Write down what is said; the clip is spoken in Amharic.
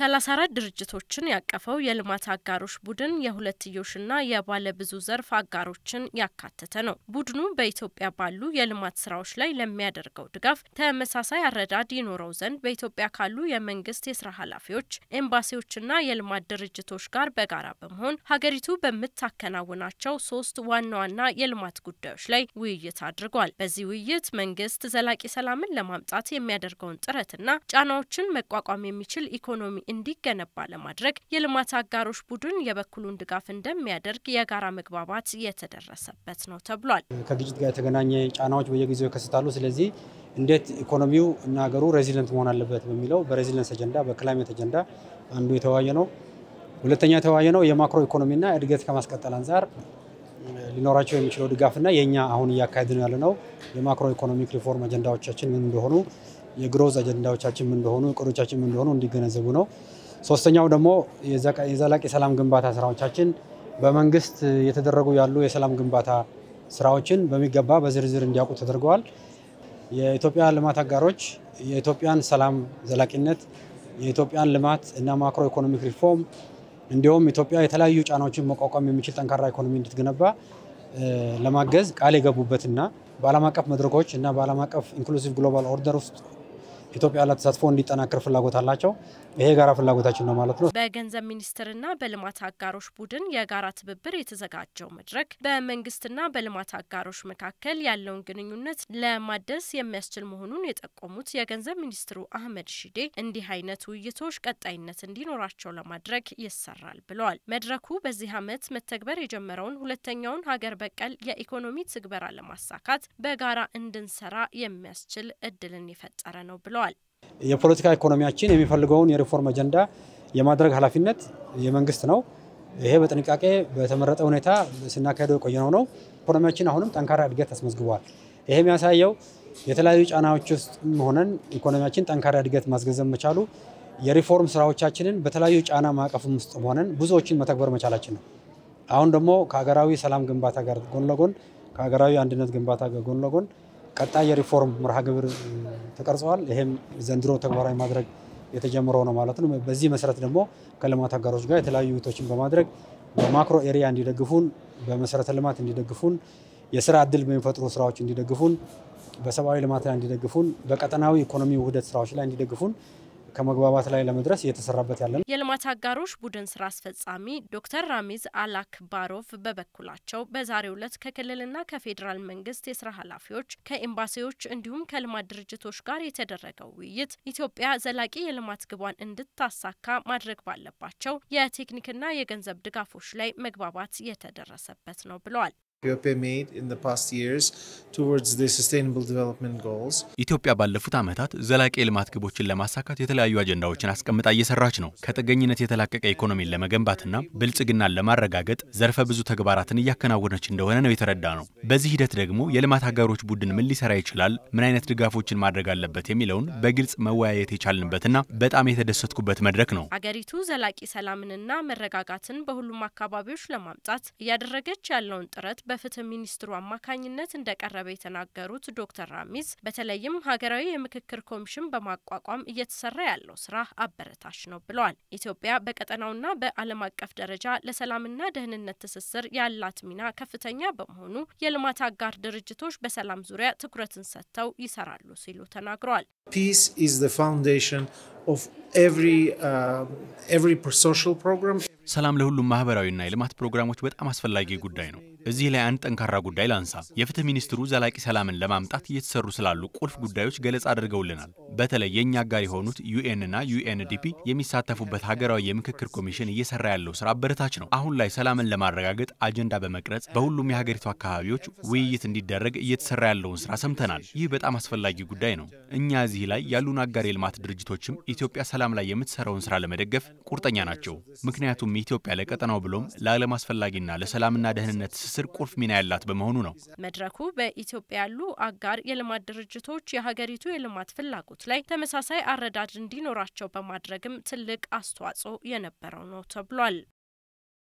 ሰላሳ አራት ድርጅቶችን ያቀፈው የልማት አጋሮች ቡድን የሁለትዮሽና የባለብዙ ዘርፍ አጋሮችን ያካተተ ነው። ቡድኑ በኢትዮጵያ ባሉ የልማት ስራዎች ላይ ለሚያደርገው ድጋፍ ተመሳሳይ አረዳድ ይኖረው ዘንድ በኢትዮጵያ ካሉ የመንግስት የስራ ኃላፊዎች፣ ኤምባሲዎችና የልማት ድርጅቶች ጋር በጋራ በመሆን ሀገሪቱ በምታከናውናቸው ሶስት ዋና ዋና የልማት ጉዳዮች ላይ ውይይት አድርጓል። በዚህ ውይይት መንግስት ዘላቂ ሰላምን ለማምጣት የሚያደርገውን ጥረትና ጫናዎችን መቋቋም የሚችል ኢኮኖሚ እንዲገነባ ለማድረግ የልማት አጋሮች ቡድን የበኩሉን ድጋፍ እንደሚያደርግ የጋራ መግባባት የተደረሰበት ነው ተብሏል። ከግጭት ጋር የተገናኘ ጫናዎች በየጊዜው ይከሰታሉ። ስለዚህ እንዴት ኢኮኖሚው እና ሀገሩ ሬዚለንት መሆን አለበት በሚለው በሬዚለንስ አጀንዳ በክላይሜት አጀንዳ አንዱ የተወያየ ነው። ሁለተኛ የተወያየ ነው የማክሮ ኢኮኖሚና እድገት ከማስቀጠል አንጻር ሊኖራቸው የሚችለው ድጋፍና የእኛ አሁን እያካሄድ ነው ያለ ነው የማክሮ ኢኮኖሚክ ሪፎርም አጀንዳዎቻችን ምን እንደሆኑ የግሮዝ አጀንዳዎቻችን ምን እንደሆኑ እቅዶቻችን ምን እንደሆኑ እንዲገነዘቡ ነው። ሶስተኛው ደግሞ የዘላቂ ሰላም ግንባታ ስራዎቻችን በመንግስት የተደረጉ ያሉ የሰላም ግንባታ ስራዎችን በሚገባ በዝርዝር እንዲያውቁ ተደርገዋል። የኢትዮጵያ ልማት አጋሮች የኢትዮጵያን ሰላም ዘላቂነት፣ የኢትዮጵያን ልማት እና ማክሮ ኢኮኖሚክ ሪፎርም እንዲሁም ኢትዮጵያ የተለያዩ ጫናዎችን መቋቋም የሚችል ጠንካራ ኢኮኖሚ እንድትገነባ ለማገዝ ቃል የገቡበትና በዓለም አቀፍ መድረኮች እና በዓለም አቀፍ ኢንክሉሲቭ ግሎባል ኦርደር ውስጥ ኢትዮጵያ ላይ ተሳትፎ እንዲጠናከር ፍላጎት አላቸው። ይሄ የጋራ ፍላጎታችን ነው ማለት ነው። በገንዘብ ሚኒስቴርና በልማት አጋሮች ቡድን የጋራ ትብብር የተዘጋጀው መድረክ በመንግስትና በልማት አጋሮች መካከል ያለውን ግንኙነት ለማደስ የሚያስችል መሆኑን የጠቆሙት የገንዘብ ሚኒስትሩ አህመድ ሺዴ እንዲህ አይነት ውይይቶች ቀጣይነት እንዲኖራቸው ለማድረግ ይሰራል ብለዋል። መድረኩ በዚህ ዓመት መተግበር የጀመረውን ሁለተኛውን ሀገር በቀል የኢኮኖሚ ትግበራ ለማሳካት በጋራ እንድንሰራ የሚያስችል እድልን የፈጠረ ነው ብለዋል። ብለዋል። የፖለቲካ ኢኮኖሚያችን የሚፈልገውን የሪፎርም አጀንዳ የማድረግ ኃላፊነት የመንግስት ነው። ይሄ በጥንቃቄ በተመረጠ ሁኔታ ስናካሄደው የቆየነው ነው። ኢኮኖሚያችን አሁንም ጠንካራ እድገት አስመዝግቧል። ይሄ የሚያሳየው የተለያዩ ጫናዎች ውስጥ ሆነን ኢኮኖሚያችን ጠንካራ እድገት ማስገንዘብ መቻሉ የሪፎርም ስራዎቻችንን በተለያዩ ጫና ማዕቀፍም ውስጥ ሆነን ብዙዎችን መተግበር መቻላችን ነው። አሁን ደግሞ ከሀገራዊ ሰላም ግንባታ ጋር ጎን ለጎን ከሀገራዊ አንድነት ግንባታ ጋር ጎን ለጎን ቀጣይ የሪፎርም መርሃ ግብር ተቀርጸዋል። ይሄም ዘንድሮ ተግባራዊ ማድረግ የተጀመረው ነው ማለት ነው። በዚህ መሰረት ደግሞ ከልማት አጋሮች ጋር የተለያዩ ውይይቶችን በማድረግ በማክሮ ኤሪያ እንዲደግፉን፣ በመሰረተ ልማት እንዲደግፉን፣ የስራ እድል በሚፈጥሩ ስራዎች እንዲደግፉን፣ በሰብአዊ ልማት ላይ እንዲደግፉን፣ በቀጠናዊ ኢኮኖሚ ውህደት ስራዎች ላይ እንዲደግፉን ከመግባባት ላይ ለመድረስ እየተሰራበት ያለ ነው። የልማት አጋሮች ቡድን ስራ አስፈጻሚ ዶክተር ራሚዝ አላክባሮቭ በበኩላቸው በዛሬው ዕለት ከክልልና ከፌዴራል መንግስት የስራ ኃላፊዎች ከኤምባሲዎች እንዲሁም ከልማት ድርጅቶች ጋር የተደረገው ውይይት ኢትዮጵያ ዘላቂ የልማት ግቧን እንድታሳካ ማድረግ ባለባቸው የቴክኒክና የገንዘብ ድጋፎች ላይ መግባባት የተደረሰበት ነው ብለዋል። ኢትዮጵያ ባለፉት ዓመታት ዘላቂ የልማት ግቦችን ለማሳካት የተለያዩ አጀንዳዎችን አስቀምጣ እየሰራች ነው። ከጥገኝነት የተላቀቀ ኢኮኖሚን ለመገንባትና ብልጽግናን ለማረጋገጥ ዘርፈ ብዙ ተግባራትን እያከናወነች እንደሆነ ነው የተረዳ ነው። በዚህ ሂደት ደግሞ የልማት ሀገሮች ቡድን ምን ሊሰራ ይችላል፣ ምን አይነት ድጋፎችን ማድረግ አለበት የሚለውን በግልጽ መወያየት የቻልንበትና በጣም የተደሰትኩበት መድረክ ነው። አገሪቱ ዘላቂ ሰላምንና መረጋጋትን በሁሉም አካባቢዎች ለማምጣት እያደረገች ያለውን ጥረት በፍትህ ሚኒስትሩ አማካኝነት እንደቀረበ የተናገሩት ዶክተር ራሚዝ በተለይም ሀገራዊ የምክክር ኮሚሽን በማቋቋም እየተሰራ ያለው ስራ አበረታች ነው ብለዋል። ኢትዮጵያ በቀጠናውና በዓለም አቀፍ ደረጃ ለሰላምና ደህንነት ትስስር ያላት ሚና ከፍተኛ በመሆኑ የልማት አጋር ድርጅቶች በሰላም ዙሪያ ትኩረትን ሰጥተው ይሰራሉ ሲሉ ተናግረዋል። uh, ሰላም ለሁሉም ማህበራዊና የልማት ፕሮግራሞች በጣም አስፈላጊ ጉዳይ ነው። እዚህ ላይ አንድ ጠንካራ ጉዳይ ላንሳ። የፍትህ ሚኒስትሩ ዘላቂ ሰላምን ለማምጣት እየተሰሩ ስላሉ ቁልፍ ጉዳዮች ገለጻ አድርገውልናል። በተለይ የእኛ አጋር የሆኑት ዩኤንና ዩኤንዲፒ የሚሳተፉበት ሀገራዊ የምክክር ኮሚሽን እየሰራ ያለው ስራ አበረታች ነው። አሁን ላይ ሰላምን ለማረጋገጥ አጀንዳ በመቅረጽ በሁሉም የሀገሪቱ አካባቢዎች ውይይት እንዲደረግ እየተሰራ ያለውን ስራ ሰምተናል። ይህ በጣም አስፈላጊ ጉዳይ ነው። እኛ እዚህ ላይ ያሉን አጋር የልማት ድርጅቶችም ኢትዮጵያ ሰላም ላይ የምትሰራውን ስራ ለመደገፍ ቁርጠኛ ናቸው። ምክንያቱም ኢትዮጵያ ለቀጠናው ብሎም ለዓለም አስፈላጊና ለሰላምና ደህንነት ስስ ትስስር ቁልፍ ሚና ያላት በመሆኑ ነው። መድረኩ በኢትዮጵያ ያሉ አጋር የልማት ድርጅቶች የሀገሪቱ የልማት ፍላጎት ላይ ተመሳሳይ አረዳድ እንዲኖራቸው በማድረግም ትልቅ አስተዋጽኦ የነበረው ነው ተብሏል።